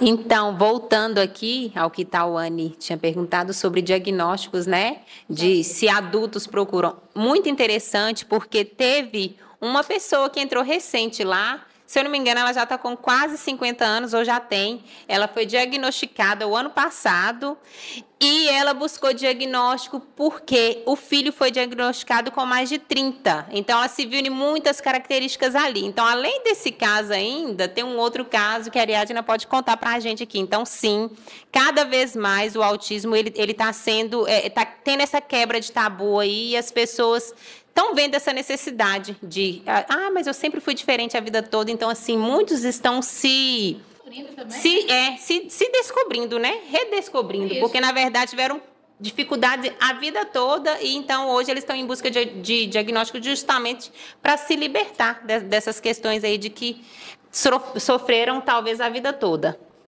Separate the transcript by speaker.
Speaker 1: Então, voltando aqui ao que Tawane tinha perguntado sobre diagnósticos, né? De se adultos procuram. Muito interessante, porque teve uma pessoa que entrou recente lá. Se eu não me engano, ela já está com quase 50 anos ou já tem. Ela foi diagnosticada o ano passado e ela buscou diagnóstico porque o filho foi diagnosticado com mais de 30. Então ela se viu em muitas características ali. Então, além desse caso ainda, tem um outro caso que a Ariadna pode contar para a gente aqui. Então, sim, cada vez mais o autismo ele está sendo, está é, tá tendo essa quebra de tabu aí e as pessoas estão vendo essa necessidade de, ah, mas eu sempre fui diferente a vida toda, então assim, muitos estão se descobrindo também? Se, é, se, se descobrindo, né? Redescobrindo. Isso. Porque, na verdade, tiveram dificuldade a vida toda e então hoje eles estão em busca de, de diagnóstico justamente para se libertar de, dessas questões aí de que sofreram talvez a vida toda.